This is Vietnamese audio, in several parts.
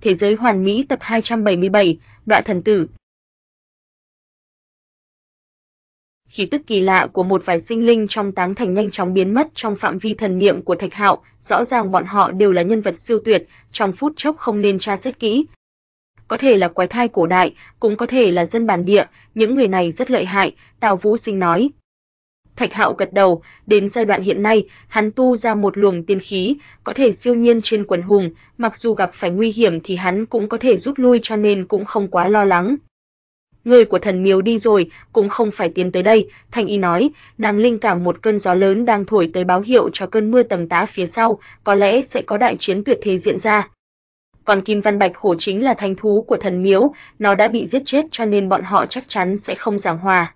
Thế giới hoàn mỹ tập 277, đoạn thần tử. Khí tức kỳ lạ của một vài sinh linh trong táng thành nhanh chóng biến mất trong phạm vi thần niệm của Thạch Hạo, rõ ràng bọn họ đều là nhân vật siêu tuyệt, trong phút chốc không nên tra xét kỹ. Có thể là quái thai cổ đại, cũng có thể là dân bản địa, những người này rất lợi hại, Tào Vũ Sinh nói. Thạch Hạo gật đầu, đến giai đoạn hiện nay, hắn tu ra một luồng tiên khí, có thể siêu nhiên trên quần hùng, mặc dù gặp phải nguy hiểm thì hắn cũng có thể rút lui cho nên cũng không quá lo lắng. Người của thần miếu đi rồi, cũng không phải tiến tới đây, Thành Y nói, đang linh cảm một cơn gió lớn đang thổi tới báo hiệu cho cơn mưa tầm tã phía sau, có lẽ sẽ có đại chiến tuyệt thế diễn ra. Còn Kim Văn Bạch Hổ chính là thánh thú của thần miếu, nó đã bị giết chết cho nên bọn họ chắc chắn sẽ không giảng hòa.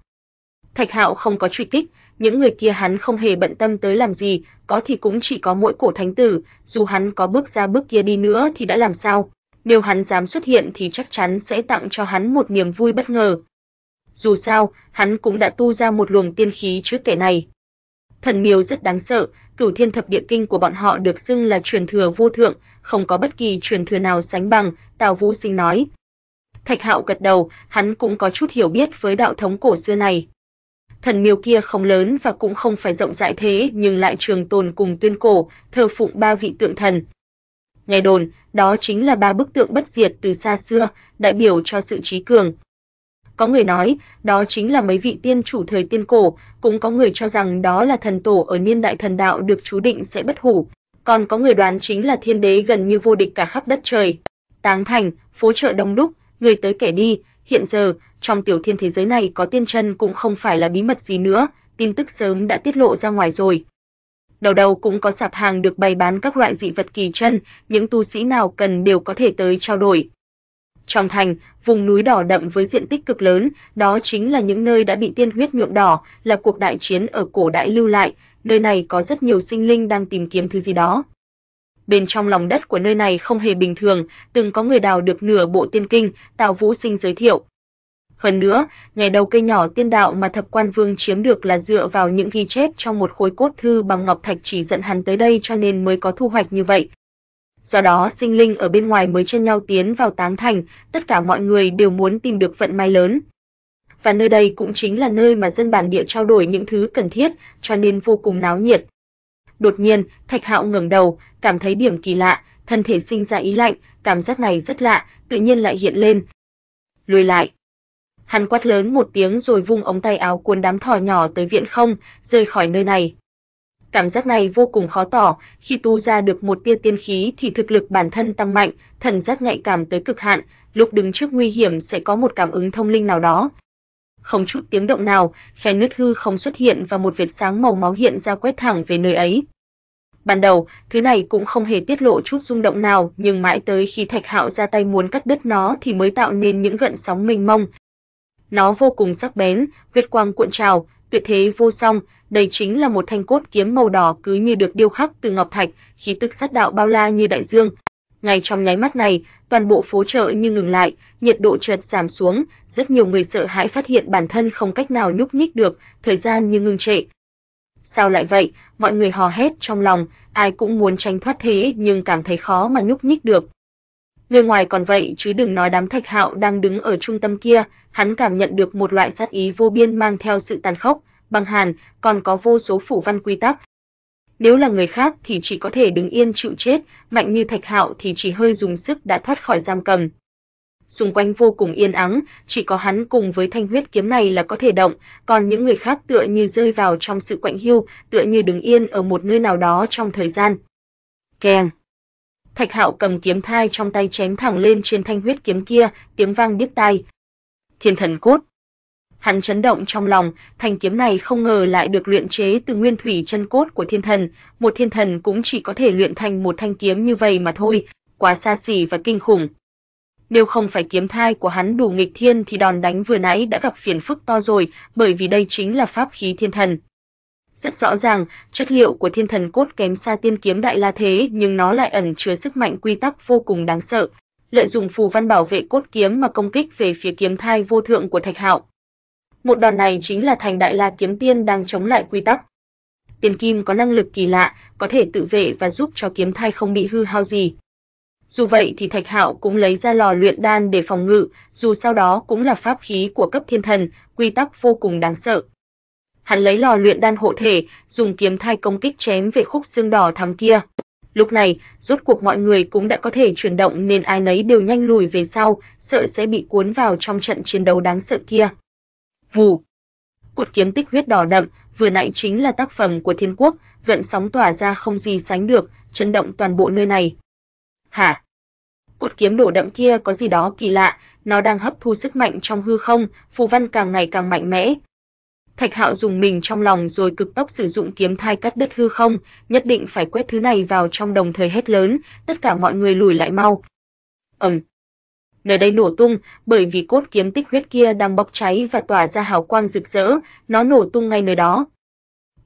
Thạch Hạo không có truy kích, những người kia hắn không hề bận tâm tới làm gì, có thì cũng chỉ có mỗi cổ thánh tử, dù hắn có bước ra bước kia đi nữa thì đã làm sao? Nếu hắn dám xuất hiện thì chắc chắn sẽ tặng cho hắn một niềm vui bất ngờ. Dù sao, hắn cũng đã tu ra một luồng tiên khí trước kẻ này. Thần miêu rất đáng sợ, Cửu Thiên Thập Địa Kinh của bọn họ được xưng là truyền thừa vô thượng, không có bất kỳ truyền thừa nào sánh bằng, Tào Vũ Sinh nói. Thạch Hạo gật đầu, hắn cũng có chút hiểu biết với đạo thống cổ xưa này thần miếu kia không lớn và cũng không phải rộng rãi thế nhưng lại trường tồn cùng tuyên cổ, thờ phụng ba vị tượng thần. Nghe đồn, đó chính là ba bức tượng bất diệt từ xa xưa, đại biểu cho sự trí cường. Có người nói, đó chính là mấy vị tiên chủ thời tiên cổ, cũng có người cho rằng đó là thần tổ ở niên đại thần đạo được chú định sẽ bất hủ, còn có người đoán chính là thiên đế gần như vô địch cả khắp đất trời. Táng thành, phố chợ đông đúc, người tới kẻ đi, Hiện giờ, trong tiểu thiên thế giới này có tiên chân cũng không phải là bí mật gì nữa, tin tức sớm đã tiết lộ ra ngoài rồi. Đầu đầu cũng có sạp hàng được bày bán các loại dị vật kỳ chân, những tu sĩ nào cần đều có thể tới trao đổi. Trong thành, vùng núi đỏ đậm với diện tích cực lớn, đó chính là những nơi đã bị tiên huyết nhuộm đỏ, là cuộc đại chiến ở cổ đại lưu lại, nơi này có rất nhiều sinh linh đang tìm kiếm thứ gì đó bên trong lòng đất của nơi này không hề bình thường, từng có người đào được nửa bộ tiên kinh, Tào Vũ Sinh giới thiệu. Hơn nữa, ngày đầu cây nhỏ tiên đạo mà Thập Quan Vương chiếm được là dựa vào những ghi chép trong một khối cốt thư bằng ngọc thạch chỉ dẫn hắn tới đây cho nên mới có thu hoạch như vậy. Do đó sinh linh ở bên ngoài mới chen nhau tiến vào táng thành, tất cả mọi người đều muốn tìm được vận may lớn. Và nơi đây cũng chính là nơi mà dân bản địa trao đổi những thứ cần thiết, cho nên vô cùng náo nhiệt. Đột nhiên, Thạch Hạo ngẩng đầu, cảm thấy điểm kỳ lạ, thân thể sinh ra ý lạnh, cảm giác này rất lạ, tự nhiên lại hiện lên. Lùi lại. Hắn quát lớn một tiếng rồi vung ống tay áo cuốn đám thỏ nhỏ tới viện không, rời khỏi nơi này. Cảm giác này vô cùng khó tỏ, khi tu ra được một tia tiên khí thì thực lực bản thân tăng mạnh, thần giác nhạy cảm tới cực hạn, lúc đứng trước nguy hiểm sẽ có một cảm ứng thông linh nào đó, không chút tiếng động nào, khe nứt hư không xuất hiện và một vệt sáng màu máu hiện ra quét thẳng về nơi ấy. Ban đầu, thứ này cũng không hề tiết lộ chút rung động nào, nhưng mãi tới khi Thạch Hạo ra tay muốn cắt đứt nó thì mới tạo nên những gợn sóng mênh mông. Nó vô cùng sắc bén, huyết quang cuộn trào, tuyệt thế vô song, đây chính là một thanh cốt kiếm màu đỏ cứ như được điêu khắc từ ngọc thạch, khí tức sát đạo bao la như đại dương. Ngay trong nháy mắt này, toàn bộ phố chợ như ngừng lại, nhiệt độ chợt giảm xuống, rất nhiều người sợ hãi phát hiện bản thân không cách nào nhúc nhích được, thời gian như ngừng trệ. Sao lại vậy? Mọi người hò hét trong lòng, ai cũng muốn tránh thoát thế nhưng cảm thấy khó mà nhúc nhích được. Người ngoài còn vậy chứ đừng nói đám Thạch Hạo đang đứng ở trung tâm kia, hắn cảm nhận được một loại sát ý vô biên mang theo sự tàn khốc, băng hàn, còn có vô số phủ văn quy tắc, nếu là người khác thì chỉ có thể đứng yên chịu chết, mạnh như Thạch Hạo thì chỉ hơi dùng sức đã thoát khỏi giam cầm. Xung quanh vô cùng yên ắng, chỉ có hắn cùng với thanh huyết kiếm này là có thể động, còn những người khác tựa như rơi vào trong sự quạnh hiu, tựa như đứng yên ở một nơi nào đó trong thời gian. Keng. Thạch Hạo cầm kiếm thai trong tay chém thẳng lên trên thanh huyết kiếm kia, tiếng vang điếc tai. Thiên thần cốt. Hắn chấn động trong lòng, thanh kiếm này không ngờ lại được luyện chế từ nguyên thủy chân cốt của thiên thần, một thiên thần cũng chỉ có thể luyện thành một thanh kiếm như vậy mà thôi, quá xa xỉ và kinh khủng. Nếu không phải kiếm thai của hắn đủ nghịch thiên thì đòn đánh vừa nãy đã gặp phiền phức to rồi, bởi vì đây chính là pháp khí thiên thần. Rất rõ ràng, chất liệu của thiên thần cốt kém xa tiên kiếm đại la thế nhưng nó lại ẩn chứa sức mạnh quy tắc vô cùng đáng sợ. Lợi dụng phù văn bảo vệ cốt kiếm mà công kích về phía kiếm thai vô thượng của Thạch Hạo một đòn này chính là thành Đại La kiếm tiên đang chống lại quy tắc. Tiền kim có năng lực kỳ lạ, có thể tự vệ và giúp cho kiếm thai không bị hư hao gì. Dù vậy thì Thạch Hạo cũng lấy ra lò luyện đan để phòng ngự, dù sau đó cũng là pháp khí của cấp thiên thần, quy tắc vô cùng đáng sợ. Hắn lấy lò luyện đan hộ thể, dùng kiếm thai công kích chém về khúc xương đỏ thắm kia. Lúc này, rốt cuộc mọi người cũng đã có thể chuyển động nên ai nấy đều nhanh lùi về sau, sợ sẽ bị cuốn vào trong trận chiến đấu đáng sợ kia. Vù. Cột kiếm tích huyết đỏ đậm, vừa nãy chính là tác phẩm của Thiên Quốc, gợn sóng tỏa ra không gì sánh được, chấn động toàn bộ nơi này. Hả? Cột kiếm đổ đậm kia có gì đó kỳ lạ, nó đang hấp thu sức mạnh trong hư không, phù văn càng ngày càng mạnh mẽ. Thạch Hạo dùng mình trong lòng rồi cực tốc sử dụng kiếm thai cắt đứt hư không, nhất định phải quét thứ này vào trong đồng thời hết lớn, tất cả mọi người lùi lại mau. Ầm. Ừ nơi đây nổ tung bởi vì cốt kiếm tích huyết kia đang bốc cháy và tỏa ra hào quang rực rỡ, nó nổ tung ngay nơi đó.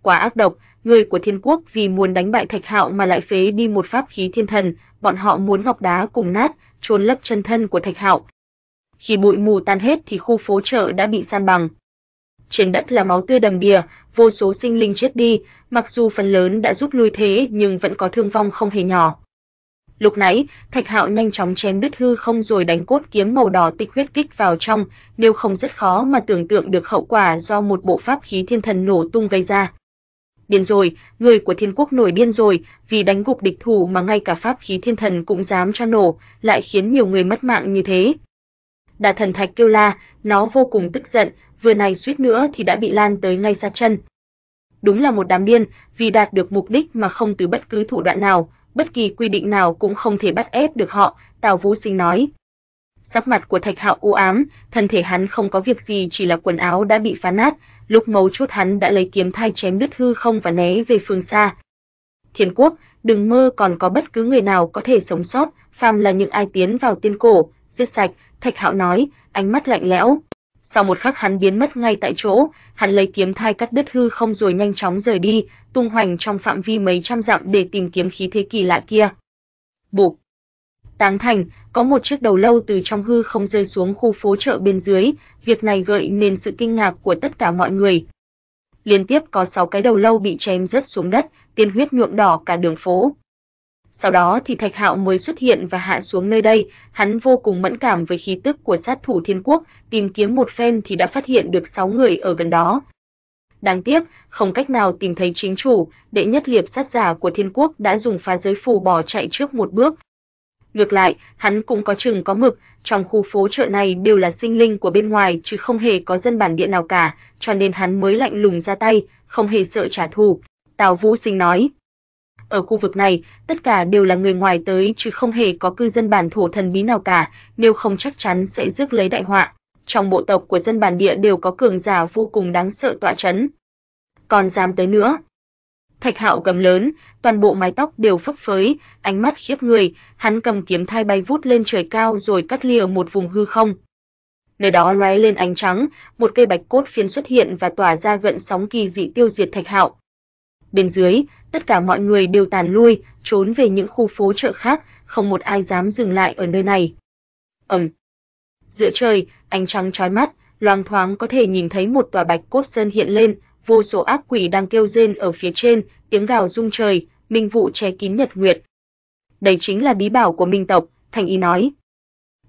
Quá ác độc, người của Thiên Quốc vì muốn đánh bại Thạch Hạo mà lại phế đi một pháp khí thiên thần, bọn họ muốn ngọc đá cùng nát, trôn lấp chân thân của Thạch Hạo. Khi bụi mù tan hết thì khu phố chợ đã bị san bằng. Trên đất là máu tươi đầm đìa, vô số sinh linh chết đi, mặc dù phần lớn đã rút lui thế nhưng vẫn có thương vong không hề nhỏ. Lúc nãy, Thạch Hạo nhanh chóng chém đứt hư không rồi đánh cốt kiếm màu đỏ tịch huyết kích vào trong, nếu không rất khó mà tưởng tượng được hậu quả do một bộ pháp khí thiên thần nổ tung gây ra. Điên rồi, người của thiên quốc nổi điên rồi, vì đánh gục địch thủ mà ngay cả pháp khí thiên thần cũng dám cho nổ, lại khiến nhiều người mất mạng như thế. Đà thần thạch kêu la, nó vô cùng tức giận, vừa này suýt nữa thì đã bị lan tới ngay xa chân. Đúng là một đám điên, vì đạt được mục đích mà không từ bất cứ thủ đoạn nào, bất kỳ quy định nào cũng không thể bắt ép được họ, Tào Vũ Sinh nói. Sắc mặt của Thạch Hạo u ám, thân thể hắn không có việc gì chỉ là quần áo đã bị phá nát, lúc mấu chốt hắn đã lấy kiếm thai chém đứt hư không và né về phương xa. Thiên quốc, đừng mơ còn có bất cứ người nào có thể sống sót, phàm là những ai tiến vào tiên cổ, giết sạch, Thạch Hạo nói, ánh mắt lạnh lẽo, sau một khắc hắn biến mất ngay tại chỗ, hắn lấy kiếm thai cắt đứt hư không rồi nhanh chóng rời đi, tung hoành trong phạm vi mấy trăm dặm để tìm kiếm khí thế kỳ lạ kia. Bụp. Táng thành, có một chiếc đầu lâu từ trong hư không rơi xuống khu phố chợ bên dưới, việc này gợi nên sự kinh ngạc của tất cả mọi người. Liên tiếp có 6 cái đầu lâu bị chém rớt xuống đất, tiên huyết nhuộm đỏ cả đường phố. Sau đó thì Thạch Hạo mới xuất hiện và hạ xuống nơi đây, hắn vô cùng mẫn cảm với khí tức của sát thủ thiên quốc, tìm kiếm một phen thì đã phát hiện được 6 người ở gần đó. Đáng tiếc, không cách nào tìm thấy chính chủ, đệ nhất liệt sát giả của thiên quốc đã dùng phá giới phù bỏ chạy trước một bước. Ngược lại, hắn cũng có chừng có mực, trong khu phố chợ này đều là sinh linh của bên ngoài chứ không hề có dân bản địa nào cả, cho nên hắn mới lạnh lùng ra tay, không hề sợ trả thù. Tào Vũ Sinh nói, ở khu vực này, tất cả đều là người ngoài tới chứ không hề có cư dân bản thổ thần bí nào cả, nếu không chắc chắn sẽ rước lấy đại họa. Trong bộ tộc của dân bản địa đều có cường giả vô cùng đáng sợ tọa chấn. Còn dám tới nữa. Thạch Hạo cầm lớn, toàn bộ mái tóc đều phấp phới, ánh mắt khiếp người, hắn cầm kiếm thai bay vút lên trời cao rồi cắt lìa một vùng hư không. Nơi đó lóe lên ánh trắng, một cây bạch cốt phiến xuất hiện và tỏa ra gợn sóng kỳ dị tiêu diệt Thạch Hạo bên dưới, tất cả mọi người đều tàn lui, trốn về những khu phố chợ khác, không một ai dám dừng lại ở nơi này. Ầm. Ừ. Giữa trời, ánh trăng chói mắt, loang thoáng có thể nhìn thấy một tòa bạch cốt sơn hiện lên, vô số ác quỷ đang kêu rên ở phía trên, tiếng gào rung trời, minh vụ che kín nhật nguyệt. Đây chính là bí bảo của minh tộc, Thành Ý nói.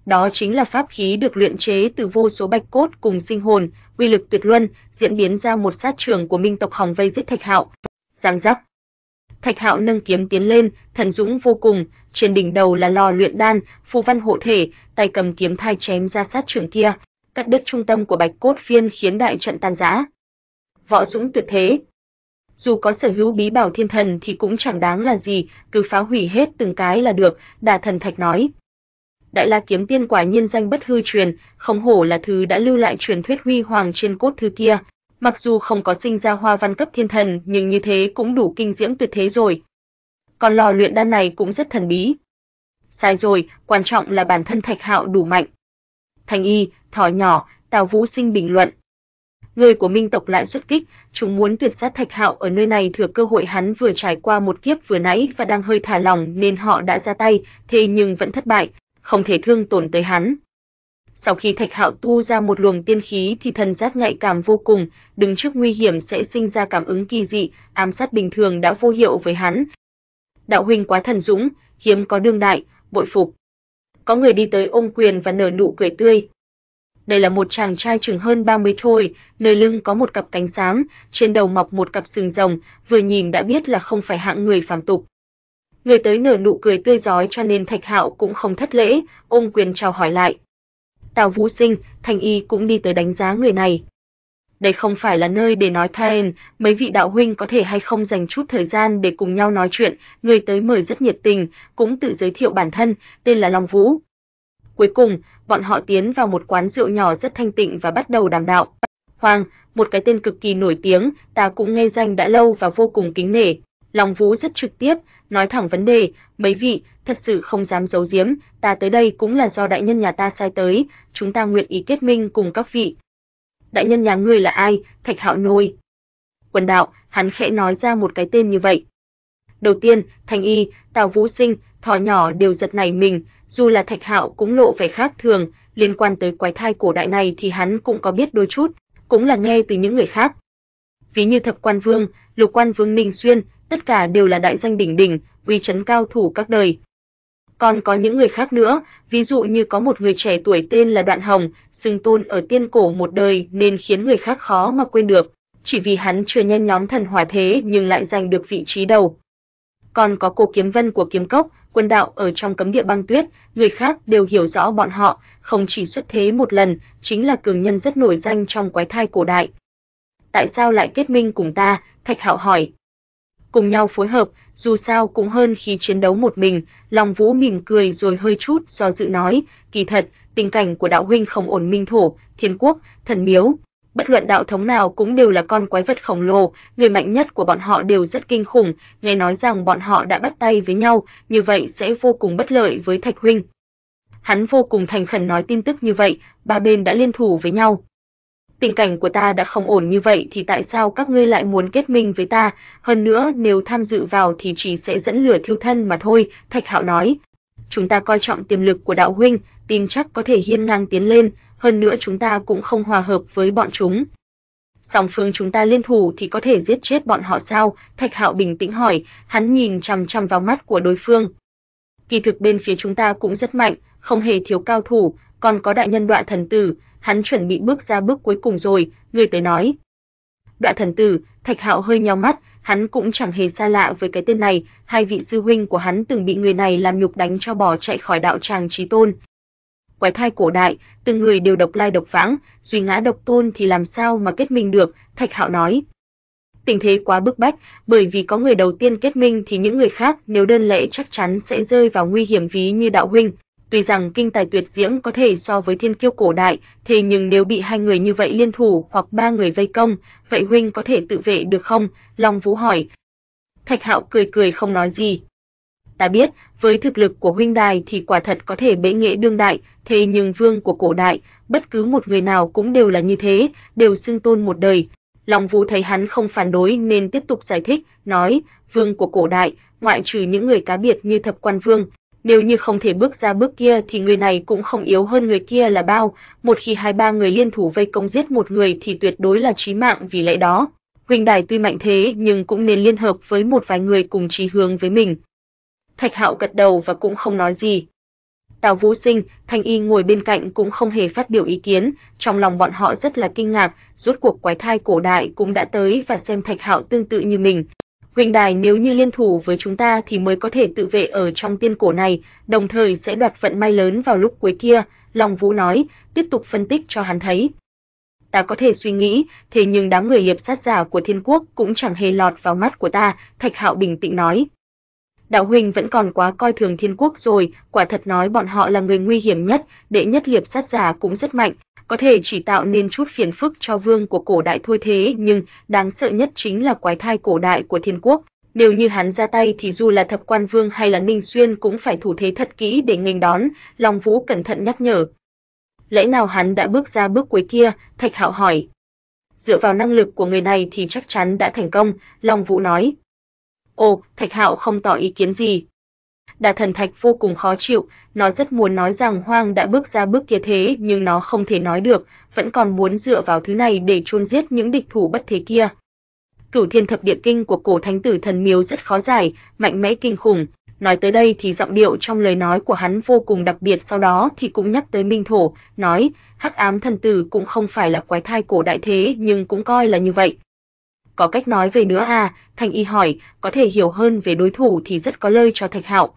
Đó chính là pháp khí được luyện chế từ vô số bạch cốt cùng sinh hồn, uy lực tuyệt luân, diễn biến ra một sát trường của minh tộc Hồng vây giết Thạch Hạo giang dốc. Thạch Hạo nâng kiếm tiến lên, thần dũng vô cùng, trên đỉnh đầu là lò luyện đan, phù văn hộ thể, tay cầm kiếm thai chém ra sát trưởng kia, cắt đứt trung tâm của Bạch Cốt Viên khiến đại trận tan rã. Võ dũng tuyệt thế. Dù có sở hữu bí bảo thiên thần thì cũng chẳng đáng là gì, cứ phá hủy hết từng cái là được, Đà Thần Thạch nói. Đại La kiếm tiên quả nhiên danh bất hư truyền, không hổ là thứ đã lưu lại truyền thuyết huy hoàng trên cốt thư kia, mặc dù không có sinh ra hoa văn cấp thiên thần, nhưng như thế cũng đủ kinh diễm tuyệt thế rồi. Còn lò luyện đan này cũng rất thần bí. Sai rồi, quan trọng là bản thân Thạch Hạo đủ mạnh. Thành Y, thỏ nhỏ, Tào Vũ Sinh bình luận. Người của Minh tộc lại xuất kích, chúng muốn tuyệt sát Thạch Hạo ở nơi này thừa cơ hội hắn vừa trải qua một kiếp vừa nãy và đang hơi thả lỏng nên họ đã ra tay, thế nhưng vẫn thất bại, không thể thương tổn tới hắn. Sau khi Thạch Hạo tu ra một luồng tiên khí thì thần giác nhạy cảm vô cùng, đứng trước nguy hiểm sẽ sinh ra cảm ứng kỳ dị, ám sát bình thường đã vô hiệu với hắn. Đạo huynh quá thần dũng, hiếm có đương đại, bội phục. Có người đi tới ôm quyền và nở nụ cười tươi. Đây là một chàng trai chừng hơn 30 thôi, nơi lưng có một cặp cánh xám, trên đầu mọc một cặp sừng rồng, vừa nhìn đã biết là không phải hạng người phàm tục. Người tới nở nụ cười tươi rói cho nên Thạch Hạo cũng không thất lễ, ôm quyền chào hỏi lại. Tào Vũ Sinh, Thành Y cũng đi tới đánh giá người này. Đây không phải là nơi để nói than, mấy vị đạo huynh có thể hay không dành chút thời gian để cùng nhau nói chuyện, người tới mời rất nhiệt tình, cũng tự giới thiệu bản thân, tên là Long Vũ. Cuối cùng, bọn họ tiến vào một quán rượu nhỏ rất thanh tịnh và bắt đầu đàm đạo. Hoàng, một cái tên cực kỳ nổi tiếng, ta cũng nghe danh đã lâu và vô cùng kính nể. Long Vũ rất trực tiếp, nói thẳng vấn đề, mấy vị, thật sự không dám giấu giếm, ta tới đây cũng là do đại nhân nhà ta sai tới, chúng ta nguyện ý kết minh cùng các vị. Đại nhân nhà ngươi là ai? Thạch Hạo Nôi. Quần đạo, hắn khẽ nói ra một cái tên như vậy. Đầu tiên, Thành Y, Tào Vũ Sinh, thỏ nhỏ đều giật nảy mình, dù là Thạch Hạo cũng lộ vẻ khác thường, liên quan tới quái thai cổ đại này thì hắn cũng có biết đôi chút, cũng là nghe từ những người khác. Ví như Thập Quan Vương, Lục Quan Vương Ninh Xuyên, tất cả đều là đại danh đỉnh đỉnh, uy chấn cao thủ các đời, còn có những người khác nữa, ví dụ như có một người trẻ tuổi tên là Đoạn Hồng, xưng tôn ở tiên cổ một đời nên khiến người khác khó mà quên được, chỉ vì hắn chưa nhanh nhóm thần hỏa thế nhưng lại giành được vị trí đầu. Còn có cô Kiếm Vân của Kiếm Cốc, quân đạo ở trong cấm địa băng tuyết, người khác đều hiểu rõ bọn họ, không chỉ xuất thế một lần, chính là cường nhân rất nổi danh trong quái thai cổ đại. Tại sao lại kết minh cùng ta? Thạch Hạo hỏi cùng nhau phối hợp, dù sao cũng hơn khi chiến đấu một mình, Long Vũ mỉm cười rồi hơi chút do dự nói, kỳ thật, tình cảnh của đạo huynh không ổn minh thổ, thiên quốc, thần miếu, bất luận đạo thống nào cũng đều là con quái vật khổng lồ, người mạnh nhất của bọn họ đều rất kinh khủng, nghe nói rằng bọn họ đã bắt tay với nhau, như vậy sẽ vô cùng bất lợi với Thạch huynh. Hắn vô cùng thành khẩn nói tin tức như vậy, ba bên đã liên thủ với nhau tình cảnh của ta đã không ổn như vậy thì tại sao các ngươi lại muốn kết minh với ta? Hơn nữa, nếu tham dự vào thì chỉ sẽ dẫn lửa thiêu thân mà thôi, Thạch Hạo nói. Chúng ta coi trọng tiềm lực của đạo huynh, tin chắc có thể hiên ngang tiến lên, hơn nữa chúng ta cũng không hòa hợp với bọn chúng. Song phương chúng ta liên thủ thì có thể giết chết bọn họ sao? Thạch Hạo bình tĩnh hỏi, hắn nhìn chằm chằm vào mắt của đối phương. Kỳ thực bên phía chúng ta cũng rất mạnh, không hề thiếu cao thủ, còn có đại nhân đoạn thần tử, hắn chuẩn bị bước ra bước cuối cùng rồi, người tới nói. Đoạn thần tử, Thạch Hạo hơi nhíu mắt, hắn cũng chẳng hề xa lạ với cái tên này, hai vị sư huynh của hắn từng bị người này làm nhục đánh cho bò chạy khỏi đạo tràng trí tôn. Quái thai cổ đại, từng người đều độc lai độc vãng, duy ngã độc tôn thì làm sao mà kết minh được, Thạch Hạo nói. Tình thế quá bức bách, bởi vì có người đầu tiên kết minh thì những người khác nếu đơn lệ chắc chắn sẽ rơi vào nguy hiểm ví như đạo huynh, Tuy rằng kinh tài tuyệt diễm có thể so với thiên kiêu cổ đại, thế nhưng nếu bị hai người như vậy liên thủ hoặc ba người vây công, vậy huynh có thể tự vệ được không? Long Vũ hỏi. Thạch Hạo cười cười không nói gì. Ta biết, với thực lực của huynh đài thì quả thật có thể bệ nghệ đương đại, thế nhưng vương của cổ đại, bất cứ một người nào cũng đều là như thế, đều xưng tôn một đời. Long Vũ thấy hắn không phản đối nên tiếp tục giải thích, nói, vương của cổ đại, ngoại trừ những người cá biệt như thập quan vương, đều như không thể bước ra bước kia thì người này cũng không yếu hơn người kia là bao, một khi hai ba người liên thủ vây công giết một người thì tuyệt đối là chí mạng vì lẽ đó. Huỳnh Đài tuy mạnh thế nhưng cũng nên liên hợp với một vài người cùng chí hướng với mình. Thạch Hạo gật đầu và cũng không nói gì. Tào Vũ Sinh, Thanh Y ngồi bên cạnh cũng không hề phát biểu ý kiến, trong lòng bọn họ rất là kinh ngạc, rốt cuộc quái thai cổ đại cũng đã tới và xem Thạch Hạo tương tự như mình, huynh đài nếu như liên thủ với chúng ta thì mới có thể tự vệ ở trong tiên cổ này, đồng thời sẽ đoạt vận may lớn vào lúc cuối kia, Long Vũ nói, tiếp tục phân tích cho hắn thấy. Ta có thể suy nghĩ, thế nhưng đám người liệp sát giả của thiên quốc cũng chẳng hề lọt vào mắt của ta, Thạch Hạo bình tĩnh nói. Đạo huynh vẫn còn quá coi thường thiên quốc rồi, quả thật nói bọn họ là người nguy hiểm nhất, đệ nhất liệp sát giả cũng rất mạnh, có thể chỉ tạo nên chút phiền phức cho vương của cổ đại thôi thế, nhưng đáng sợ nhất chính là quái thai cổ đại của thiên quốc. Nếu như hắn ra tay thì dù là thập quan vương hay là Ninh Xuyên cũng phải thủ thế thật kỹ để nghênh đón, Long Vũ cẩn thận nhắc nhở. Lẽ nào hắn đã bước ra bước cuối kia, Thạch Hạo hỏi. Dựa vào năng lực của người này thì chắc chắn đã thành công, Long Vũ nói. Ồ, Thạch Hạo không tỏ ý kiến gì, Đà Thần Thạch vô cùng khó chịu, nó rất muốn nói rằng Hoang đã bước ra bước kia thế nhưng nó không thể nói được, vẫn còn muốn dựa vào thứ này để chôn giết những địch thủ bất thế kia. Cửu Thiên Thập Địa Kinh của cổ thánh tử thần miếu rất khó giải, mạnh mẽ kinh khủng. Nói tới đây thì giọng điệu trong lời nói của hắn vô cùng đặc biệt, sau đó thì cũng nhắc tới Minh Thổ, nói: "Hắc ám thần tử cũng không phải là quái thai cổ đại thế, nhưng cũng coi là như vậy." Có cách nói về nữa à? Thành Y hỏi, có thể hiểu hơn về đối thủ thì rất có lợi cho Thạch Hạo,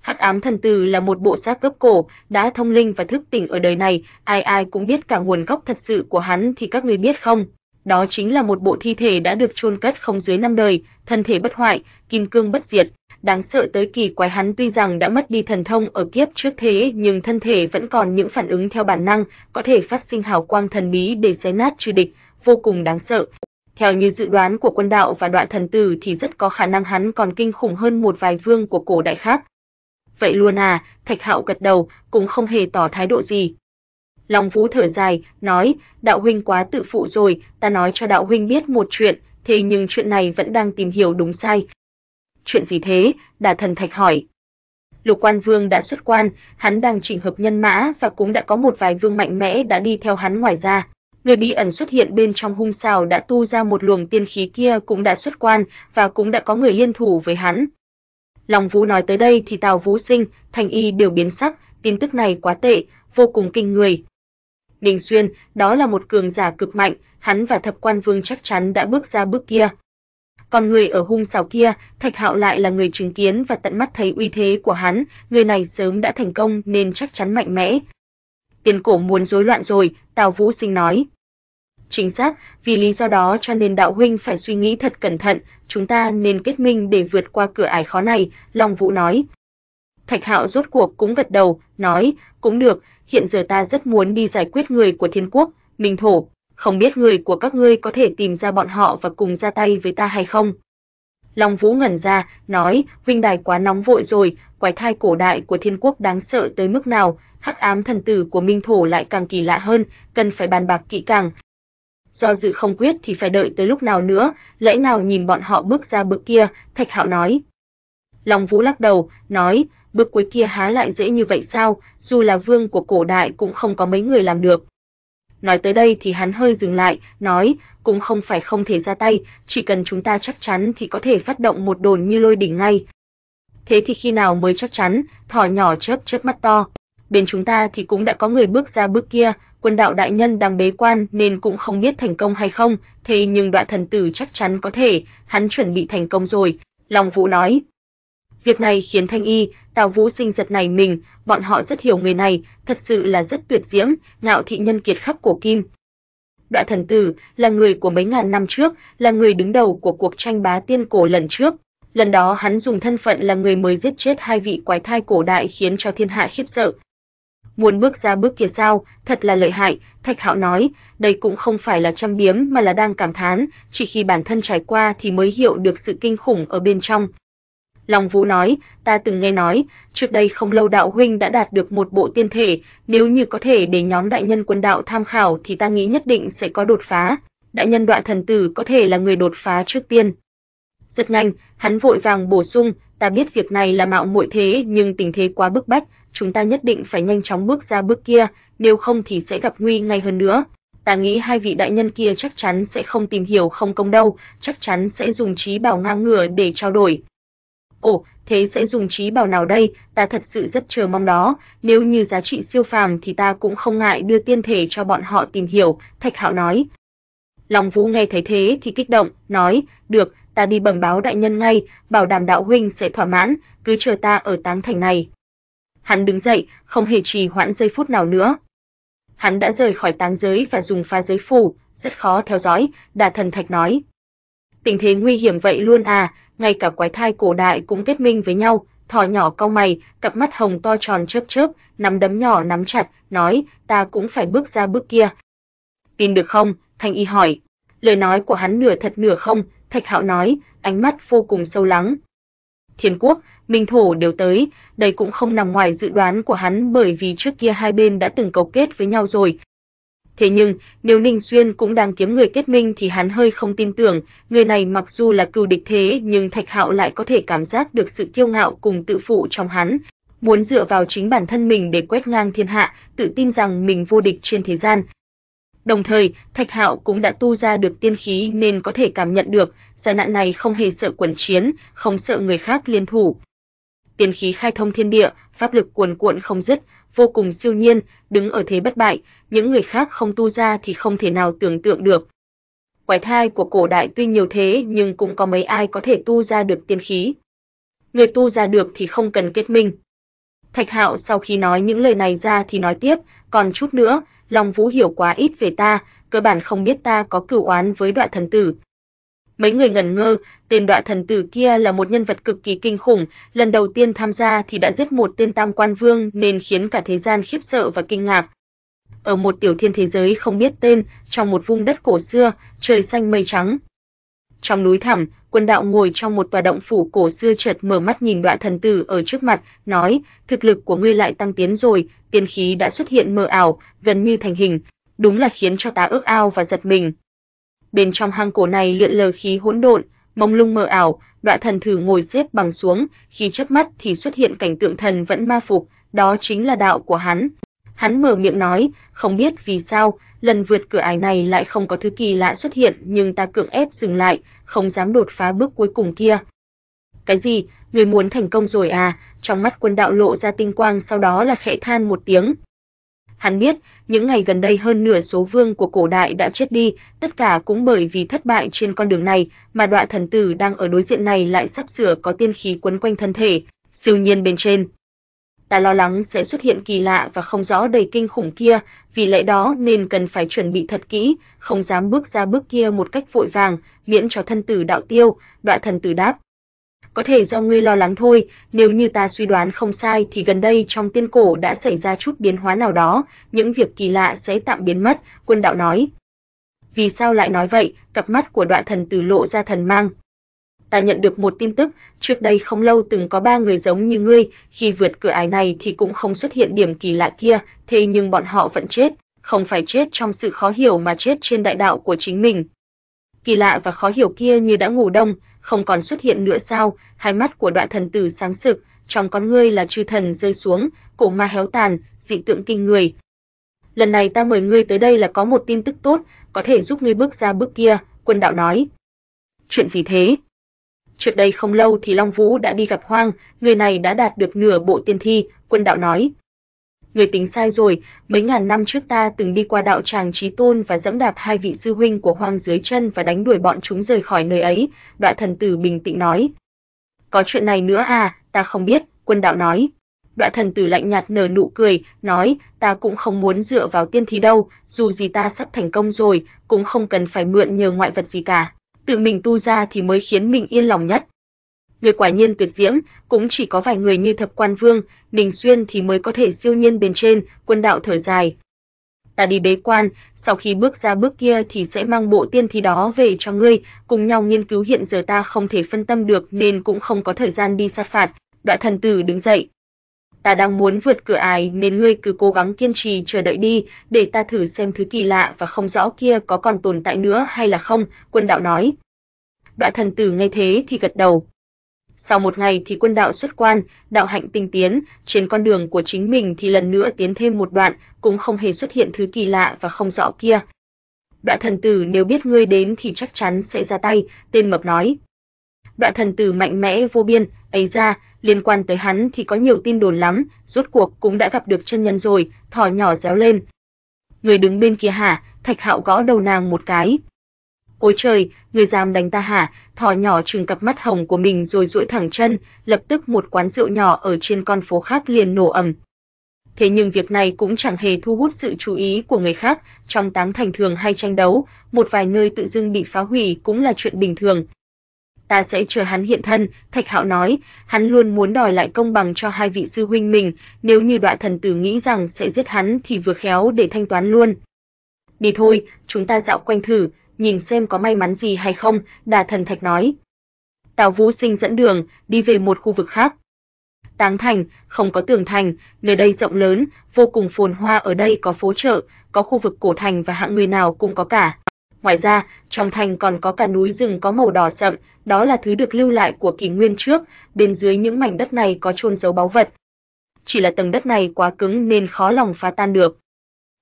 Hắc ám thần tử là một bộ xác cấp cổ, đã thông linh và thức tỉnh ở đời này, ai ai cũng biết cả nguồn gốc thật sự của hắn thì các ngươi biết không? Đó chính là một bộ thi thể đã được chôn cất không dưới năm đời, thân thể bất hoại, kim cương bất diệt. Đáng sợ tới kỳ quái hắn tuy rằng đã mất đi thần thông ở kiếp trước thế nhưng thân thể vẫn còn những phản ứng theo bản năng, có thể phát sinh hào quang thần bí để xé nát trừ địch, vô cùng đáng sợ. Theo như dự đoán của quân đạo và đoạn thần tử thì rất có khả năng hắn còn kinh khủng hơn một vài vương của cổ đại khác, Vậy luôn à, Thạch Hạo gật đầu, cũng không hề tỏ thái độ gì. Long Vũ thở dài, nói, đạo huynh quá tự phụ rồi, ta nói cho đạo huynh biết một chuyện, thế nhưng chuyện này vẫn đang tìm hiểu đúng sai. Chuyện gì thế? đả thần Thạch hỏi. Lục Quan Vương đã xuất quan, hắn đang chỉnh hợp nhân mã và cũng đã có một vài vương mạnh mẽ đã đi theo hắn ngoài ra. Người bí ẩn xuất hiện bên trong hung xào đã tu ra một luồng tiên khí kia cũng đã xuất quan và cũng đã có người liên thủ với hắn. Long Vũ nói tới đây thì Tào Vũ Sinh, Thành Y đều biến sắc, tin tức này quá tệ, vô cùng kinh người. Ninh Xuyên, đó là một cường giả cực mạnh, hắn và thập quan vương chắc chắn đã bước ra bước kia. Còn người ở hung xảo kia, Thạch Hạo lại là người chứng kiến và tận mắt thấy uy thế của hắn, người này sớm đã thành công nên chắc chắn mạnh mẽ. Tiền cổ muốn rối loạn rồi, Tào Vũ Sinh nói chính xác, vì lý do đó cho nên đạo huynh phải suy nghĩ thật cẩn thận, chúng ta nên kết minh để vượt qua cửa ải khó này, Long Vũ nói. Thạch Hạo rốt cuộc cũng gật đầu, nói, cũng được, hiện giờ ta rất muốn đi giải quyết người của Thiên Quốc, Minh Thổ, không biết người của các ngươi có thể tìm ra bọn họ và cùng ra tay với ta hay không. Long Vũ ngẩn ra, nói, huynh đài quá nóng vội rồi, quái thai cổ đại của Thiên Quốc đáng sợ tới mức nào, hắc ám thần tử của Minh Thổ lại càng kỳ lạ hơn, cần phải bàn bạc kỹ càng, do dự không quyết thì phải đợi tới lúc nào nữa, lẽ nào nhìn bọn họ bước ra bước kia, Thạch Hạo nói. Long Vũ lắc đầu, nói, bước cuối kia há lại dễ như vậy sao, dù là vương của cổ đại cũng không có mấy người làm được. Nói tới đây thì hắn hơi dừng lại, nói, cũng không phải không thể ra tay, chỉ cần chúng ta chắc chắn thì có thể phát động một đồn như lôi đỉnh ngay. Thế thì khi nào mới chắc chắn, thỏ nhỏ chớp chớp mắt to. Bên chúng ta thì cũng đã có người bước ra bước kia, quân đạo đại nhân đang bế quan nên cũng không biết thành công hay không, thế nhưng đoạn thần tử chắc chắn có thể, hắn chuẩn bị thành công rồi, Long Vũ nói. Việc này khiến Thanh Y, Tào Vũ sinh giật này mình, bọn họ rất hiểu người này, thật sự là rất tuyệt diễm, ngạo thị nhân kiệt khắp cổ kim. Đoạn thần tử là người của mấy ngàn năm trước, là người đứng đầu của cuộc tranh bá tiên cổ lần trước. Lần đó hắn dùng thân phận là người mới giết chết hai vị quái thai cổ đại khiến cho thiên hạ khiếp sợ, Muốn bước ra bước kia sao, thật là lợi hại, Thạch Hạo nói, đây cũng không phải là châm biếm mà là đang cảm thán, chỉ khi bản thân trải qua thì mới hiểu được sự kinh khủng ở bên trong. Long Vũ nói, ta từng nghe nói, trước đây không lâu đạo huynh đã đạt được một bộ tiên thể, nếu như có thể để nhóm đại nhân quân đạo tham khảo thì ta nghĩ nhất định sẽ có đột phá. Đại nhân đoạn thần tử có thể là người đột phá trước tiên. Rất nhanh, hắn vội vàng bổ sung, ta biết việc này là mạo muội thế nhưng tình thế quá bức bách, chúng ta nhất định phải nhanh chóng bước ra bước kia, nếu không thì sẽ gặp nguy ngay hơn nữa. Ta nghĩ hai vị đại nhân kia chắc chắn sẽ không tìm hiểu không công đâu, chắc chắn sẽ dùng trí bảo ngang ngửa để trao đổi. Ồ, thế sẽ dùng trí bảo nào đây, ta thật sự rất chờ mong đó, nếu như giá trị siêu phàm thì ta cũng không ngại đưa tiên thể cho bọn họ tìm hiểu, Thạch Hạo nói. Long Vũ nghe thấy thế thì kích động, nói, được, ta đi bẩm báo đại nhân ngay, bảo đảm đạo huynh sẽ thỏa mãn, cứ chờ ta ở táng thành này. Hắn đứng dậy, không hề trì hoãn giây phút nào nữa. Hắn đã rời khỏi táng giới và dùng pha giới phủ, rất khó theo dõi, Đà Thần Thạch nói. Tình thế nguy hiểm vậy luôn à, ngay cả quái thai cổ đại cũng kết minh với nhau, thỏ nhỏ cau mày, cặp mắt hồng to tròn chớp chớp, nắm đấm nhỏ nắm chặt, nói, ta cũng phải bước ra bước kia. Tin được không? Thanh y hỏi. Lời nói của hắn nửa thật nửa không, Thạch Hạo nói, ánh mắt vô cùng sâu lắng, Thiên Quốc, Minh Thổ đều tới, đây cũng không nằm ngoài dự đoán của hắn bởi vì trước kia hai bên đã từng cấu kết với nhau rồi. Thế nhưng, nếu Ninh Xuyên cũng đang kiếm người kết minh thì hắn hơi không tin tưởng, người này mặc dù là cừu địch thế nhưng Thạch Hạo lại có thể cảm giác được sự kiêu ngạo cùng tự phụ trong hắn, muốn dựa vào chính bản thân mình để quét ngang thiên hạ, tự tin rằng mình vô địch trên thế gian. Đồng thời, Thạch Hạo cũng đã tu ra được tiên khí nên có thể cảm nhận được, giai nạn này không hề sợ quần chiến, không sợ người khác liên thủ. Tiên khí khai thông thiên địa, pháp lực cuồn cuộn không dứt, vô cùng siêu nhiên, đứng ở thế bất bại, những người khác không tu ra thì không thể nào tưởng tượng được. Quái thai của cổ đại tuy nhiều thế nhưng cũng có mấy ai có thể tu ra được tiên khí. Người tu ra được thì không cần kết minh. Thạch Hạo sau khi nói những lời này ra thì nói tiếp, còn chút nữa, Long Vũ hiểu quá ít về ta, cơ bản không biết ta có cửu oán với đoạn thần tử. Mấy người ngẩn ngơ, tên đoạn thần tử kia là một nhân vật cực kỳ kinh khủng, lần đầu tiên tham gia thì đã giết một tên tam quan vương nên khiến cả thế gian khiếp sợ và kinh ngạc. Ở một tiểu thiên thế giới không biết tên, trong một vùng đất cổ xưa, trời xanh mây trắng, trong núi thẳm, Quân đạo ngồi trong một tòa động phủ cổ xưa chợt mở mắt nhìn đoạn thần tử ở trước mặt, nói: "Thực lực của ngươi lại tăng tiến rồi, tiên khí đã xuất hiện mờ ảo, gần như thành hình, đúng là khiến cho ta ước ao và giật mình." Bên trong hang cổ này lượn lờ khí hỗn độn, mông lung mờ ảo, đoạn thần thử ngồi xếp bằng xuống, khi chớp mắt thì xuất hiện cảnh tượng thần vẫn ma phục, đó chính là đạo của hắn. Hắn mở miệng nói, không biết vì sao, lần vượt cửa ải này lại không có thứ kỳ lạ xuất hiện, nhưng ta cưỡng ép dừng lại, không dám đột phá bước cuối cùng kia. Cái gì? Người muốn thành công rồi à? Trong mắt quân đạo lộ ra tinh quang sau đó là khẽ than một tiếng. Hắn biết, những ngày gần đây hơn nửa số vương của cổ đại đã chết đi, tất cả cũng bởi vì thất bại trên con đường này, mà đoạn thần tử đang ở đối diện này lại sắp sửa có tiên khí quấn quanh thân thể, siêu nhiên bên trên, ta lo lắng sẽ xuất hiện kỳ lạ và không rõ đầy kinh khủng kia, vì lẽ đó nên cần phải chuẩn bị thật kỹ, không dám bước ra bước kia một cách vội vàng, miễn cho thân tử đạo tiêu, đọa thần tử đáp. Có thể do ngươi lo lắng thôi, nếu như ta suy đoán không sai thì gần đây trong tiên cổ đã xảy ra chút biến hóa nào đó, những việc kỳ lạ sẽ tạm biến mất, quân đạo nói. Vì sao lại nói vậy? Cặp mắt của đoạn thần tử lộ ra thần mang ta nhận được một tin tức, trước đây không lâu từng có ba người giống như ngươi, khi vượt cửa ải này thì cũng không xuất hiện điểm kỳ lạ kia, thế nhưng bọn họ vẫn chết, không phải chết trong sự khó hiểu mà chết trên đại đạo của chính mình. Kỳ lạ và khó hiểu kia như đã ngủ đông, không còn xuất hiện nữa sao? Hai mắt của đoạn thần tử sáng sực, trong con ngươi là chư thần rơi xuống, cổ ma héo tàn, dị tượng kinh người. Lần này ta mời ngươi tới đây là có một tin tức tốt, có thể giúp ngươi bước ra bước kia, quân đạo nói. Chuyện gì thế? Trước đây không lâu thì Long Vũ đã đi gặp Hoang, người này đã đạt được nửa bộ tiên thi, quân đạo nói. Người tính sai rồi, mấy ngàn năm trước ta từng đi qua đạo tràng Chí tôn và dẫm đạp hai vị sư huynh của Hoang dưới chân và đánh đuổi bọn chúng rời khỏi nơi ấy, đoạn thần tử bình tĩnh nói. Có chuyện này nữa à, ta không biết, quân đạo nói. Đoạn thần tử lạnh nhạt nở nụ cười, nói, ta cũng không muốn dựa vào tiên thi đâu, dù gì ta sắp thành công rồi, cũng không cần phải mượn nhờ ngoại vật gì cả tự mình tu ra thì mới khiến mình yên lòng nhất. Người quả nhiên tuyệt diễm, cũng chỉ có vài người như Thập Quan Vương, Đình Xuyên thì mới có thể siêu nhiên bên trên, quân đạo thở dài. Ta đi bế quan, sau khi bước ra bước kia thì sẽ mang bộ tiên thi đó về cho ngươi, cùng nhau nghiên cứu hiện giờ ta không thể phân tâm được nên cũng không có thời gian đi sát phạt. Đoạn thần tử đứng dậy, ta đang muốn vượt cửa ải nên ngươi cứ cố gắng kiên trì chờ đợi đi, để ta thử xem thứ kỳ lạ và không rõ kia có còn tồn tại nữa hay là không, quân đạo nói. Đoạn thần tử nghe thế thì gật đầu. Sau một ngày thì quân đạo xuất quan, đạo hạnh tinh tiến, trên con đường của chính mình thì lần nữa tiến thêm một đoạn, cũng không hề xuất hiện thứ kỳ lạ và không rõ kia. Đoạn thần tử nếu biết ngươi đến thì chắc chắn sẽ ra tay, tên mập nói đoạn thần tử mạnh mẽ vô biên, ấy ra, liên quan tới hắn thì có nhiều tin đồn lắm, rốt cuộc cũng đã gặp được chân nhân rồi, thỏ nhỏ réo lên. Người đứng bên kia hả? Thạch Hạo gõ đầu nàng một cái. Ôi trời, người dám đánh ta hả? Thỏ nhỏ trừng cặp mắt hồng của mình rồi duỗi thẳng chân, lập tức một quán rượu nhỏ ở trên con phố khác liền nổ ầm. Thế nhưng việc này cũng chẳng hề thu hút sự chú ý của người khác, trong táng thành thường hay tranh đấu, một vài nơi tự dưng bị phá hủy cũng là chuyện bình thường ta sẽ chờ hắn hiện thân, Thạch Hạo nói, hắn luôn muốn đòi lại công bằng cho hai vị sư huynh mình, nếu như đoạn thần tử nghĩ rằng sẽ giết hắn thì vừa khéo để thanh toán luôn. Đi thôi, chúng ta dạo quanh thử, nhìn xem có may mắn gì hay không, Đà thần Thạch nói. Tào Vũ Sinh dẫn đường, đi về một khu vực khác. Táng thành, không có tường thành, nơi đây rộng lớn, vô cùng phồn hoa ở đây có phố chợ, có khu vực cổ thành và hạng người nào cũng có cả. Ngoài ra, trong thành còn có cả núi rừng có màu đỏ sậm, đó là thứ được lưu lại của kỷ nguyên trước, bên dưới những mảnh đất này có chôn giấu báu vật. Chỉ là tầng đất này quá cứng nên khó lòng phá tan được.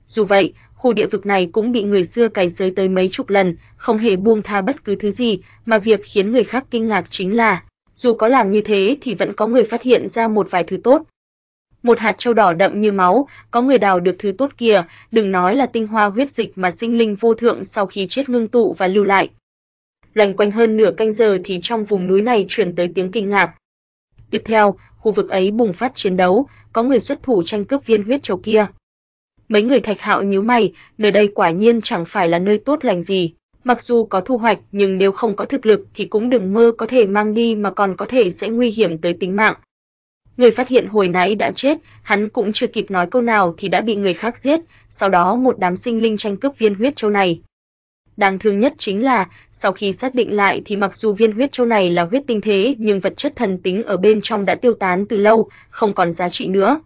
Dù vậy, khu địa vực này cũng bị người xưa cày xới tới mấy chục lần, không hề buông tha bất cứ thứ gì, mà việc khiến người khác kinh ngạc chính là, dù có làm như thế thì vẫn có người phát hiện ra một vài thứ tốt, một hạt châu đỏ đậm như máu, có người đào được thứ tốt kia, đừng nói là tinh hoa huyết dịch mà sinh linh vô thượng sau khi chết ngưng tụ và lưu lại. Lành quanh hơn nửa canh giờ thì trong vùng núi này truyền tới tiếng kinh ngạc. Tiếp theo, khu vực ấy bùng phát chiến đấu, có người xuất thủ tranh cướp viên huyết châu kia. Mấy người Thạch Hạo nhíu mày, nơi đây quả nhiên chẳng phải là nơi tốt lành gì. Mặc dù có thu hoạch, nhưng nếu không có thực lực thì cũng đừng mơ có thể mang đi mà còn có thể sẽ nguy hiểm tới tính mạng. Người phát hiện hồi nãy đã chết, hắn cũng chưa kịp nói câu nào thì đã bị người khác giết, sau đó một đám sinh linh tranh cướp viên huyết châu này. Đáng thương nhất chính là, sau khi xác định lại thì mặc dù viên huyết châu này là huyết tinh thế, nhưng vật chất thần tính ở bên trong đã tiêu tán từ lâu, không còn giá trị nữa.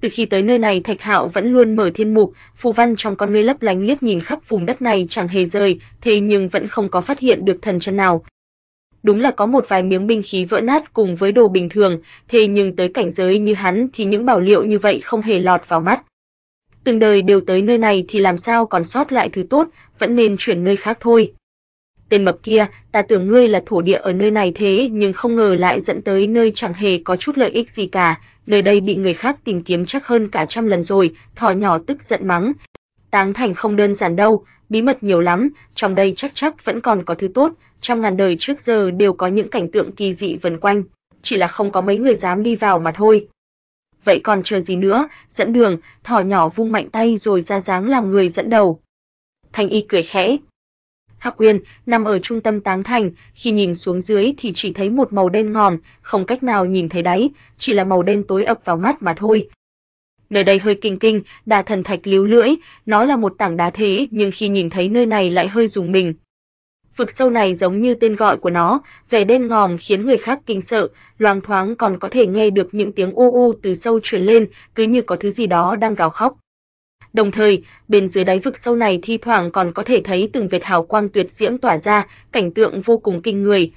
Từ khi tới nơi này Thạch Hạo vẫn luôn mở thiên mục, phù văn trong con ngươi lấp lánh liếc nhìn khắp vùng đất này chẳng hề rời, thế nhưng vẫn không có phát hiện được thần chân nào, đúng là có một vài miếng binh khí vỡ nát cùng với đồ bình thường, thế nhưng tới cảnh giới như hắn thì những bảo liệu như vậy không hề lọt vào mắt. Từng đời đều tới nơi này thì làm sao còn sót lại thứ tốt, vẫn nên chuyển nơi khác thôi. Tên mập kia, ta tưởng ngươi là thổ địa ở nơi này thế nhưng không ngờ lại dẫn tới nơi chẳng hề có chút lợi ích gì cả, nơi đây bị người khác tìm kiếm chắc hơn cả trăm lần rồi, thỏ nhỏ tức giận mắng. Táng thành không đơn giản đâu, bí mật nhiều lắm, trong đây chắc chắc vẫn còn có thứ tốt, trong ngàn đời trước giờ đều có những cảnh tượng kỳ dị vần quanh, chỉ là không có mấy người dám đi vào mà thôi. Vậy còn chờ gì nữa, dẫn đường, thỏ nhỏ vung mạnh tay rồi ra dáng làm người dẫn đầu. Thanh y cười khẽ. Hắc Uyên nằm ở trung tâm táng thành, khi nhìn xuống dưới thì chỉ thấy một màu đen ngòm, không cách nào nhìn thấy đáy, chỉ là màu đen tối ập vào mắt mà thôi, Nơi đây hơi kinh kinh, đà thần thạch líu lưỡi, nó là một tảng đá thế nhưng khi nhìn thấy nơi này lại hơi dùng mình. Vực sâu này giống như tên gọi của nó, vẻ đen ngòm khiến người khác kinh sợ, loang thoáng còn có thể nghe được những tiếng u u từ sâu truyền lên, cứ như có thứ gì đó đang gào khóc. Đồng thời, bên dưới đáy vực sâu này thi thoảng còn có thể thấy từng vệt hào quang tuyệt diễm tỏa ra, cảnh tượng vô cùng kinh người,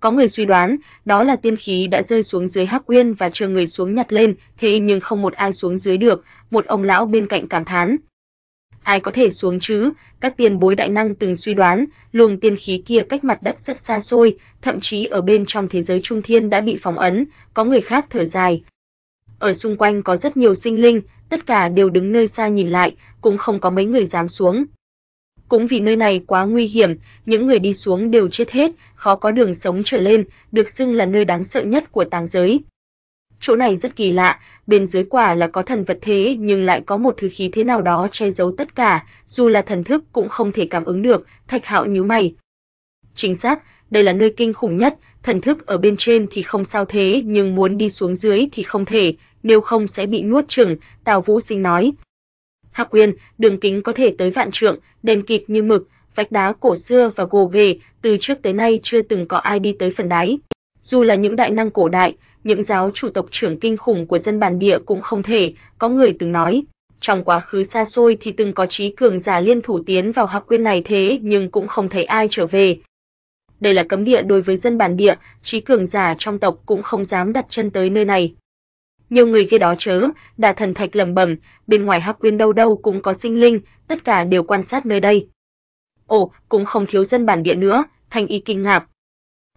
có người suy đoán, đó là tiên khí đã rơi xuống dưới Hắc Uyên và chờ người xuống nhặt lên, thế nhưng không một ai xuống dưới được, một ông lão bên cạnh cảm thán. Ai có thể xuống chứ? Các tiền bối đại năng từng suy đoán, luồng tiên khí kia cách mặt đất rất xa xôi, thậm chí ở bên trong thế giới trung thiên đã bị phong ấn, có người khác thở dài. Ở xung quanh có rất nhiều sinh linh, tất cả đều đứng nơi xa nhìn lại, cũng không có mấy người dám xuống. Cũng vì nơi này quá nguy hiểm, những người đi xuống đều chết hết, khó có đường sống trở lên, được xưng là nơi đáng sợ nhất của tàng giới. Chỗ này rất kỳ lạ, bên dưới quả là có thần vật thế nhưng lại có một thứ khí thế nào đó che giấu tất cả, dù là thần thức cũng không thể cảm ứng được, Thạch Hạo nhíu mày. Chính xác, đây là nơi kinh khủng nhất, thần thức ở bên trên thì không sao thế, nhưng muốn đi xuống dưới thì không thể, nếu không sẽ bị nuốt chửng, Tào Vũ Sinh nói. Hạc Uyên, đường kính có thể tới vạn trượng, đèn kịt như mực, vách đá cổ xưa và gồ ghề, từ trước tới nay chưa từng có ai đi tới phần đáy. Dù là những đại năng cổ đại, những giáo chủ tộc trưởng kinh khủng của dân bản địa cũng không thể, có người từng nói. Trong quá khứ xa xôi thì từng có trí cường giả liên thủ tiến vào Hạc Quyên này thế nhưng cũng không thấy ai trở về. Đây là cấm địa đối với dân bản địa, trí cường giả trong tộc cũng không dám đặt chân tới nơi này nhiều người kia đó chớ, Đà Thần Thạch lầm bầm, bên ngoài Hắc Quyên đâu đâu cũng có sinh linh, tất cả đều quan sát nơi đây. Ồ, cũng không thiếu dân bản địa nữa, Thanh Y kinh ngạc.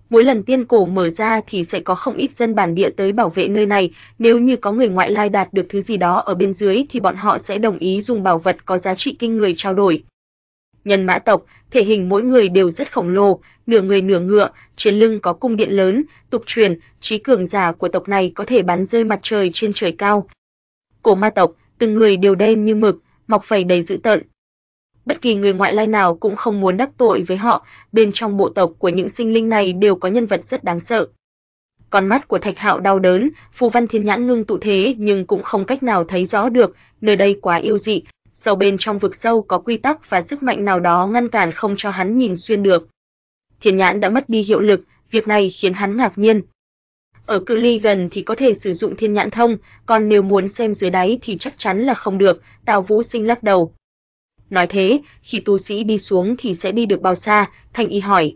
Mỗi lần tiên cổ mở ra thì sẽ có không ít dân bản địa tới bảo vệ nơi này, nếu như có người ngoại lai đạt được thứ gì đó ở bên dưới thì bọn họ sẽ đồng ý dùng bảo vật có giá trị kinh người trao đổi, Nhân mã tộc, thể hình mỗi người đều rất khổng lồ, nửa người nửa ngựa, trên lưng có cung điện lớn, tục truyền, trí cường giả của tộc này có thể bắn rơi mặt trời trên trời cao. Cổ ma tộc, từng người đều đen như mực, mọc phầy đầy dữ tợn. Bất kỳ người ngoại lai nào cũng không muốn đắc tội với họ, bên trong bộ tộc của những sinh linh này đều có nhân vật rất đáng sợ. Con mắt của Thạch Hạo đau đớn, Phù Văn Thiên Nhãn ngưng tụ thế nhưng cũng không cách nào thấy rõ được, nơi đây quá yêu dị, sâu bên trong vực sâu có quy tắc và sức mạnh nào đó ngăn cản không cho hắn nhìn xuyên được. Thiên nhãn đã mất đi hiệu lực, việc này khiến hắn ngạc nhiên. Ở cự ly gần thì có thể sử dụng thiên nhãn thông, còn nếu muốn xem dưới đáy thì chắc chắn là không được, Tào Vũ Sinh lắc đầu. Nói thế, khi tu sĩ đi xuống thì sẽ đi được bao xa, Thanh Y hỏi.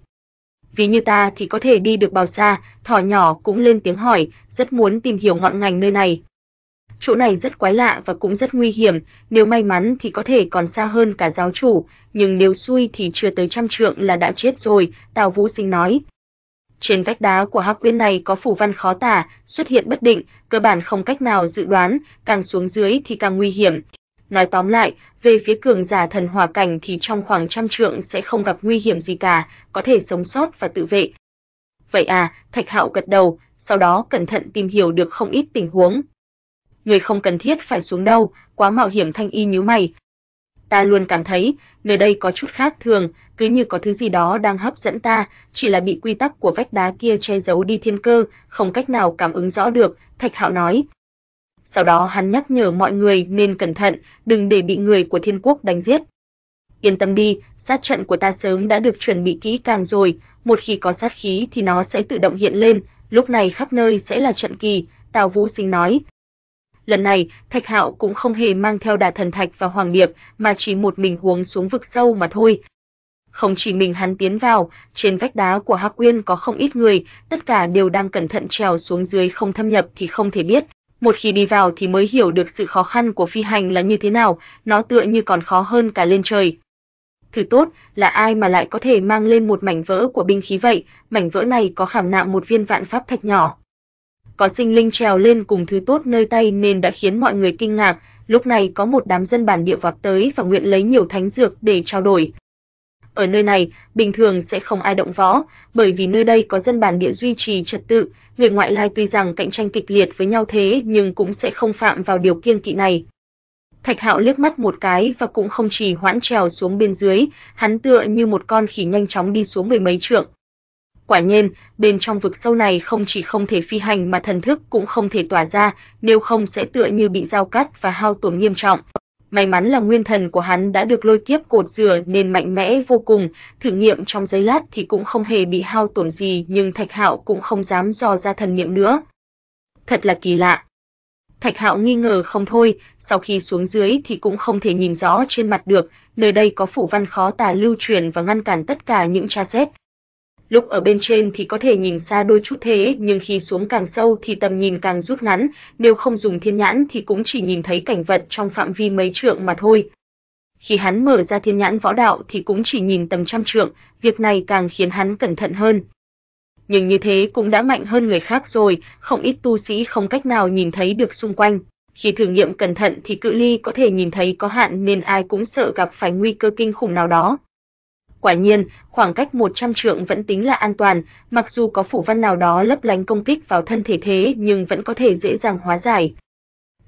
Ví như ta thì có thể đi được bao xa, thỏ nhỏ cũng lên tiếng hỏi, rất muốn tìm hiểu ngọn ngành nơi này chỗ này rất quái lạ và cũng rất nguy hiểm, nếu may mắn thì có thể còn xa hơn cả giáo chủ, nhưng nếu xui thì chưa tới trăm trượng là đã chết rồi, Tào Vũ Sinh nói. Trên vách đá của hắc quyến này có phủ văn khó tả, xuất hiện bất định, cơ bản không cách nào dự đoán, càng xuống dưới thì càng nguy hiểm. Nói tóm lại, về phía cường giả thần hỏa cảnh thì trong khoảng trăm trượng sẽ không gặp nguy hiểm gì cả, có thể sống sót và tự vệ. Vậy à, Thạch Hạo gật đầu, sau đó cẩn thận tìm hiểu được không ít tình huống, người không cần thiết phải xuống đâu, quá mạo hiểm thanh y nhíu mày. Ta luôn cảm thấy, nơi đây có chút khác thường, cứ như có thứ gì đó đang hấp dẫn ta, chỉ là bị quy tắc của vách đá kia che giấu đi thiên cơ, không cách nào cảm ứng rõ được, Thạch Hạo nói. Sau đó hắn nhắc nhở mọi người nên cẩn thận, đừng để bị người của thiên quốc đánh giết. Yên tâm đi, sát trận của ta sớm đã được chuẩn bị kỹ càng rồi, một khi có sát khí thì nó sẽ tự động hiện lên, lúc này khắp nơi sẽ là trận kỳ, Tào Vũ Sinh nói. Lần này, Thạch Hạo cũng không hề mang theo Đà Thần Thạch và Hoàng Điệp, mà chỉ một mình huống xuống vực sâu mà thôi. Không chỉ mình hắn tiến vào, trên vách đá của Hắc Uyên có không ít người, tất cả đều đang cẩn thận trèo xuống dưới không thâm nhập thì không thể biết. Một khi đi vào thì mới hiểu được sự khó khăn của phi hành là như thế nào, nó tựa như còn khó hơn cả lên trời. Thứ tốt là ai mà lại có thể mang lên một mảnh vỡ của binh khí vậy, mảnh vỡ này có khảm nạm một viên vạn pháp thạch nhỏ có sinh linh trèo lên cùng thứ tốt nơi tay nên đã khiến mọi người kinh ngạc, lúc này có một đám dân bản địa vọt tới và nguyện lấy nhiều thánh dược để trao đổi. Ở nơi này, bình thường sẽ không ai động võ, bởi vì nơi đây có dân bản địa duy trì trật tự, người ngoại lai tuy rằng cạnh tranh kịch liệt với nhau thế nhưng cũng sẽ không phạm vào điều kiêng kỵ này. Thạch Hạo liếc mắt một cái và cũng không chỉ hoãn trèo xuống bên dưới, hắn tựa như một con khỉ nhanh chóng đi xuống mười mấy trượng. Quả nhiên, bên trong vực sâu này không chỉ không thể phi hành mà thần thức cũng không thể tỏa ra, nếu không sẽ tựa như bị dao cắt và hao tổn nghiêm trọng. May mắn là nguyên thần của hắn đã được lôi kiếp cột rửa nên mạnh mẽ vô cùng, thử nghiệm trong giây lát thì cũng không hề bị hao tổn gì, nhưng Thạch Hạo cũng không dám dò ra thần niệm nữa. Thật là kỳ lạ. Thạch Hạo nghi ngờ không thôi, sau khi xuống dưới thì cũng không thể nhìn rõ trên mặt được, nơi đây có phủ văn khó tà lưu truyền và ngăn cản tất cả những tra xét, Lúc ở bên trên thì có thể nhìn xa đôi chút thế, nhưng khi xuống càng sâu thì tầm nhìn càng rút ngắn, nếu không dùng thiên nhãn thì cũng chỉ nhìn thấy cảnh vật trong phạm vi mấy trượng mà thôi. Khi hắn mở ra thiên nhãn võ đạo thì cũng chỉ nhìn tầm trăm trượng, việc này càng khiến hắn cẩn thận hơn. Nhưng như thế cũng đã mạnh hơn người khác rồi, không ít tu sĩ không cách nào nhìn thấy được xung quanh. Khi thử nghiệm cẩn thận thì cự ly có thể nhìn thấy có hạn nên ai cũng sợ gặp phải nguy cơ kinh khủng nào đó. Quả nhiên, khoảng cách 100 trượng vẫn tính là an toàn, mặc dù có phủ văn nào đó lấp lánh công kích vào thân thể thế nhưng vẫn có thể dễ dàng hóa giải.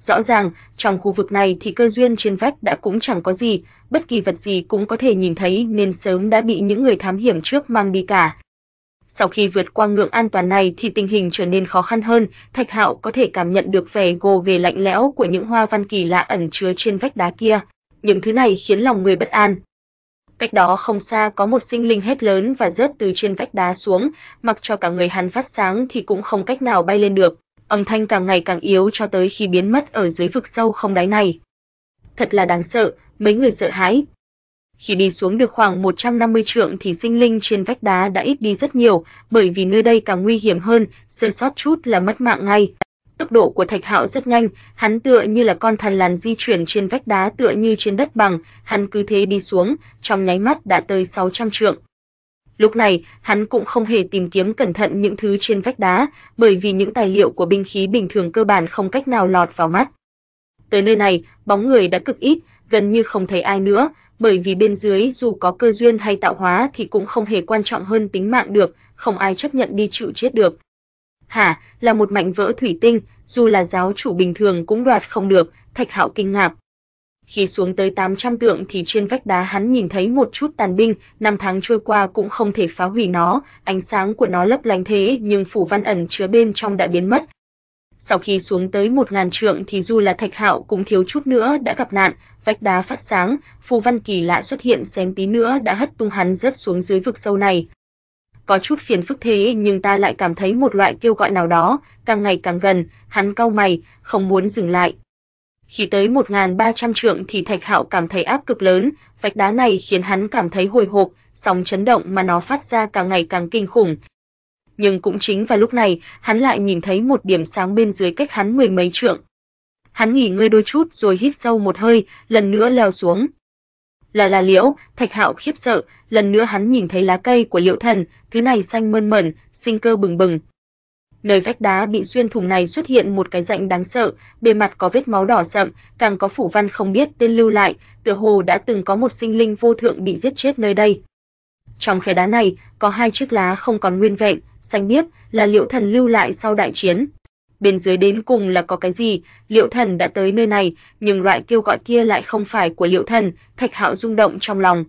Rõ ràng, trong khu vực này thì cơ duyên trên vách đã cũng chẳng có gì, bất kỳ vật gì cũng có thể nhìn thấy nên sớm đã bị những người thám hiểm trước mang đi cả. Sau khi vượt qua ngưỡng an toàn này thì tình hình trở nên khó khăn hơn, Thạch Hạo có thể cảm nhận được vẻ gồ ghề lạnh lẽo của những hoa văn kỳ lạ ẩn chứa trên vách đá kia. Những thứ này khiến lòng người bất an, Cách đó không xa có một sinh linh hét lớn và rớt từ trên vách đá xuống, mặc cho cả người hắn phát sáng thì cũng không cách nào bay lên được. Âm thanh càng ngày càng yếu cho tới khi biến mất ở dưới vực sâu không đáy này. Thật là đáng sợ, mấy người sợ hãi. Khi đi xuống được khoảng 150 trượng thì sinh linh trên vách đá đã ít đi rất nhiều, bởi vì nơi đây càng nguy hiểm hơn, sơ sót chút là mất mạng ngay. Tốc độ của Thạch Hạo rất nhanh, hắn tựa như là con thằn lằn di chuyển trên vách đá tựa như trên đất bằng, hắn cứ thế đi xuống, trong nháy mắt đã tới 600 trượng. Lúc này, hắn cũng không hề tìm kiếm cẩn thận những thứ trên vách đá, bởi vì những tài liệu của binh khí bình thường cơ bản không cách nào lọt vào mắt. Tới nơi này, bóng người đã cực ít, gần như không thấy ai nữa, bởi vì bên dưới dù có cơ duyên hay tạo hóa thì cũng không hề quan trọng hơn tính mạng được, không ai chấp nhận đi chịu chết được. Hả, là một mảnh vỡ thủy tinh, dù là giáo chủ bình thường cũng đoạt không được, Thạch Hạo kinh ngạc. Khi xuống tới 800 tượng thì trên vách đá hắn nhìn thấy một chút tàn binh, năm tháng trôi qua cũng không thể phá hủy nó, ánh sáng của nó lấp lánh thế nhưng phủ văn ẩn chứa bên trong đã biến mất. Sau khi xuống tới 1000 trượng thì dù là Thạch Hạo cũng thiếu chút nữa đã gặp nạn, vách đá phát sáng, phù văn kỳ lạ xuất hiện xém tí nữa đã hất tung hắn rớt xuống dưới vực sâu này, có chút phiền phức thế nhưng ta lại cảm thấy một loại kêu gọi nào đó, càng ngày càng gần, hắn cau mày, không muốn dừng lại. Khi tới 1300 trượng thì Thạch Hạo cảm thấy áp cực lớn, vách đá này khiến hắn cảm thấy hồi hộp, sóng chấn động mà nó phát ra càng ngày càng kinh khủng. Nhưng cũng chính vào lúc này, hắn lại nhìn thấy một điểm sáng bên dưới cách hắn mười mấy trượng. Hắn nghỉ ngơi đôi chút rồi hít sâu một hơi, lần nữa leo xuống. Là là liễu, Thạch Hạo khiếp sợ, lần nữa hắn nhìn thấy lá cây của Liễu Thần, thứ này xanh mơn mởn, sinh cơ bừng bừng. Nơi vách đá bị xuyên thủng này xuất hiện một cái rãnh đáng sợ, bề mặt có vết máu đỏ sậm, càng có phủ văn không biết tên lưu lại, tựa hồ đã từng có một sinh linh vô thượng bị giết chết nơi đây. Trong khe đá này, có hai chiếc lá không còn nguyên vẹn, xanh biếc, là Liễu Thần lưu lại sau đại chiến, bên dưới đến cùng là có cái gì, Liệu Thần đã tới nơi này, nhưng loại kêu gọi kia lại không phải của Liệu Thần, Thạch Hạo rung động trong lòng.